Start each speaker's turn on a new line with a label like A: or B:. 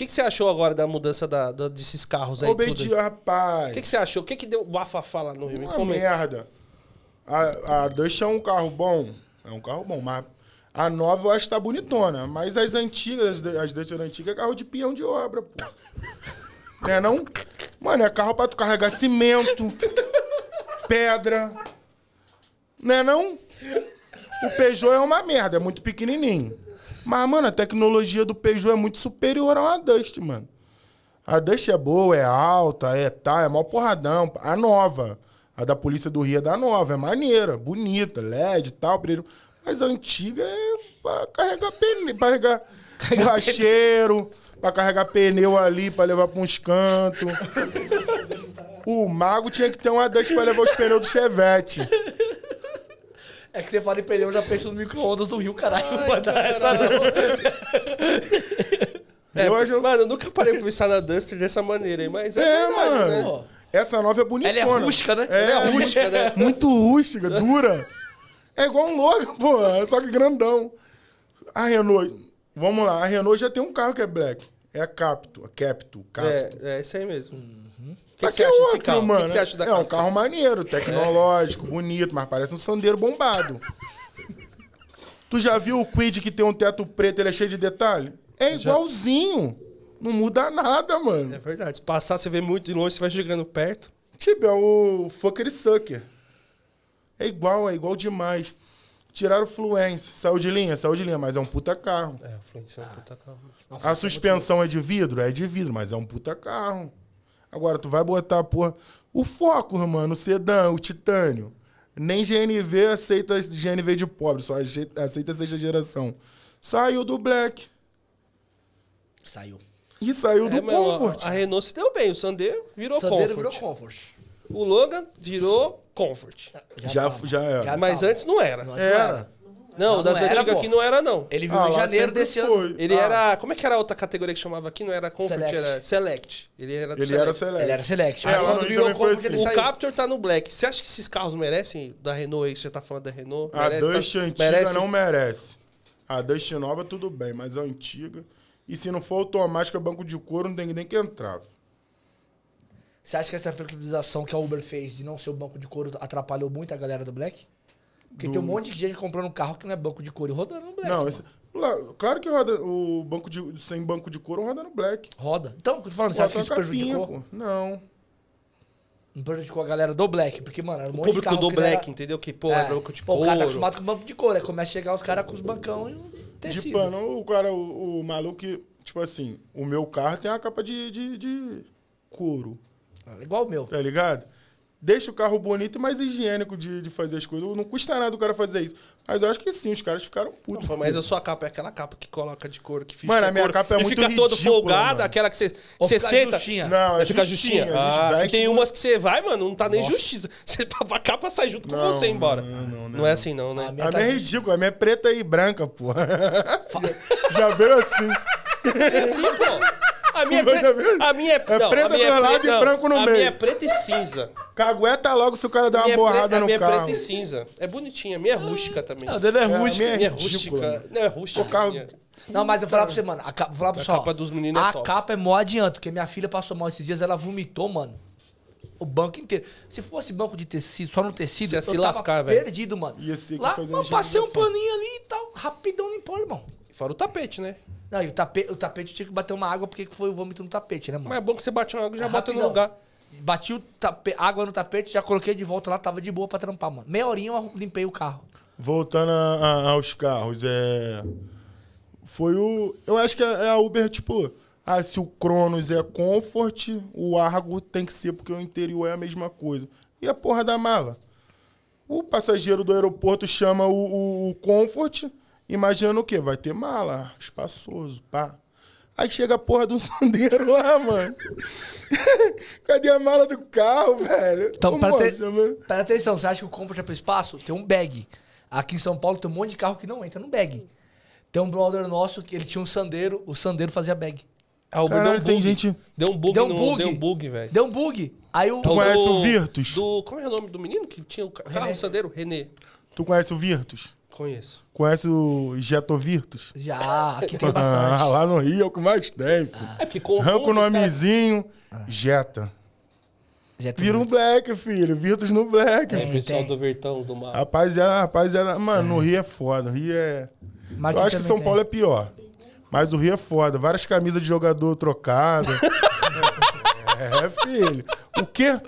A: que, que você achou agora da mudança da, da desses carros aí? Ô, Betinho,
B: rapaz. O que, que você achou? O que, que deu bafafá lá no Rio? Uma Comenta. merda. A, a é um carro bom. É um carro bom, mas a nova eu acho que tá bonitona. Mas as antigas, as Dust antigas é carro de peão de obra, pô. né, não? Mano, é carro pra tu carregar cimento, pedra. Né, não? O Peugeot é uma merda, é muito pequenininho. Mas, mano, a tecnologia do Peugeot é muito superior a uma Dust, mano. A Dust é boa, é alta, é tá, é mal porradão. A nova, a da Polícia do Rio é da nova, é maneira, bonita, LED e tal. Mas a antiga é pra carregar pneu, pra carregar borracheiro, pra carregar pneu ali, pra levar pra uns cantos. O mago tinha que ter uma Dust pra levar os pneus do Chevette.
C: É que você fala em pneu, eu já penso no micro-ondas do Rio, caralho. Ai, dar essa não.
A: É, eu acho... Mano, eu nunca parei pra pensar na Duster dessa maneira, mas é, é verdade, né? mano. Né? Essa nova é bonitona. Ela é rústica, né? É, é rústica, né?
B: Muito rústica, dura. É igual um logo pô, é só que grandão. A Renault, vamos lá, a Renault já tem um carro que é black. É a Capto, a Capto, é,
A: Capto. É, é isso aí mesmo. Uhum que, que, você é acha desse carro? Mano. Que que você acha
B: da é carro? um carro maneiro, é. tecnológico, é. bonito, mas parece um sandeiro bombado. tu já viu o Quid que tem um teto preto, ele é cheio de detalhe? É igualzinho. Não muda nada, mano. É verdade. Se passar, você vê muito de longe, você vai chegando perto. Tipo, é o Fucker Sucker. É igual, é igual demais. Tiraram o Fluence. Saiu de linha? Saiu de linha, mas é um puta carro.
A: É, o Fluence é um puta carro. Nossa, a suspensão
B: é de vidro? É de vidro, mas é um puta carro. Agora, tu vai botar, porra. O foco, mano, o sedã, o titânio. Nem GNV aceita GNV de pobre, só aceita sexta geração. Saiu do Black. Saiu. E saiu é, do mano, Comfort. A Renault se deu bem, o Sandero virou Sandero Comfort. virou Comfort. O
A: Logan virou Comfort. Já, já, já era. Já Mas tava. antes não era. Não, é. era. Não era. Não, o das antigas aqui não era, não. Ele viu ah, em janeiro desse foi. ano. Ele ah. era. Como é que era a outra categoria que chamava aqui? Não era Comfort, select. era Select. Ele era Ele select. era Select. Ele era Select. É, aí, quando virou Comfort, assim. ele saiu. O captor tá no Black. Você acha que esses carros merecem? Da Renault aí, que você tá falando da Renault? A merece, Dust tá... antiga merece? não
B: merece. A Dust nova, tudo bem, mas a antiga. E se não for automática, banco de couro, não tem nem que entrar.
C: Você acha que essa flexibilização que a Uber fez de não ser o banco de couro atrapalhou muito a galera do Black?
B: Porque do... tem um monte
C: de gente comprando carro que não
B: é banco de couro e rodando no black. Não, esse... claro que roda o banco de... sem banco de couro roda no black. Roda. Então, tô falando, você acha que isso prejudicou? Pô. Não. Não prejudicou a
C: galera do black, porque, mano, era um o monte público de carro do black, era...
B: entendeu? Que, pô, é, é banco de pô, couro. O cara tá acostumado com banco de couro. Aí começa a chegar os caras com os bancão e tecido. De pano, o cara, o, o maluco, que, tipo assim, o meu carro tem a capa de, de, de couro. igual o meu. Tá ligado? deixa o carro bonito e mais higiênico de, de fazer as coisas. Não custa nada o cara fazer isso. Mas eu acho que sim, os caras ficaram putos. Não, mas a
A: sua capa é aquela capa que coloca de couro, que fica. Mano, a minha couro, capa é muito fica ridícula, todo folgada, aquela que você, senta. Justinha. Não, é fica justinha. justinha. É ah, tem umas que você vai, mano, não tá nem Nossa. justiça. Você tapa tá, a capa, sai junto com não, você embora. Não, não, não, é assim, não, né? A minha, a tá é ridícula,
B: a minha é preta e branca, porra. já, já veio assim.
A: É assim, pô.
B: É a minha, é preta, a minha é, é preta do é lado e branco no a meio. A minha é preta e cinza. Cagueta tá logo se o cara der uma borrada no carro. A minha é preta e cinza.
A: É bonitinha. A minha é rústica também. A dele é, é, é, rústica. A minha é rústica. Não, é rústica. O carro... Não, mas eu vou falar pra você, mano. A capa, vou falar pra você, a capa dos meninos A
C: é capa é mó adianto, porque minha filha passou mal esses dias, ela vomitou, mano. O banco inteiro. Se fosse banco de tecido, só no tecido, Você ia se lascar, velho. perdido, mano. Ia ser Lá, mano, passei um paninho ali e tal, rapidão limpou, irmão. Fora o tapete, né? Não, e o tapete, o tapete tinha que bater uma água porque foi o vômito no tapete, né, mano? Mas é bom que você bate uma água e já é bota no lugar. Bati o tape, água no tapete, já coloquei de volta lá, tava de boa pra trampar, mano. Meia horinha eu limpei o carro.
B: Voltando a, a, aos carros, é. Foi o. Eu acho que é, é a Uber, tipo. Ah, se o Cronos é Comfort, o Argo tem que ser, porque o interior é a mesma coisa. E a porra da mala? O passageiro do aeroporto chama o, o, o Comfort imaginando o quê? Vai ter mala, espaçoso, pá. Aí chega a porra do sandeiro lá, mano. Cadê a mala do carro, velho? Então, para ter...
C: Presta atenção, você acha que o Comfort é pro espaço? Tem um bag. Aqui em São Paulo tem um monte de carro que não entra no bag. Tem um brother nosso que ele tinha um sandeiro, o sandeiro fazia bag. Ah, Caralho, deu um tem gente... Deu um bug, deu um bug, no... deu um bug velho. Deu um bug. Aí o... Tu conhece o, o
B: Virtus?
A: Do... Como é o nome do menino que tinha o carro, René. o sandeiro? René. Tu conhece o Virtus? Conheço.
B: Conhece o Virtus? Já, aqui tem ah, bastante. Ah, lá no Rio é o que mais tem. Filho. Ah. É porque Arranca o nomezinho, ah. Jeta Vira um black, filho. Virtus no black. É, pessoal do Vertão, do Mar. rapaz era é, é, Mano, é. no Rio é foda. O Rio é. Mas Eu acho que São tem. Paulo é pior. Mas o Rio é foda. Várias camisas de jogador trocada. é, filho. O quê?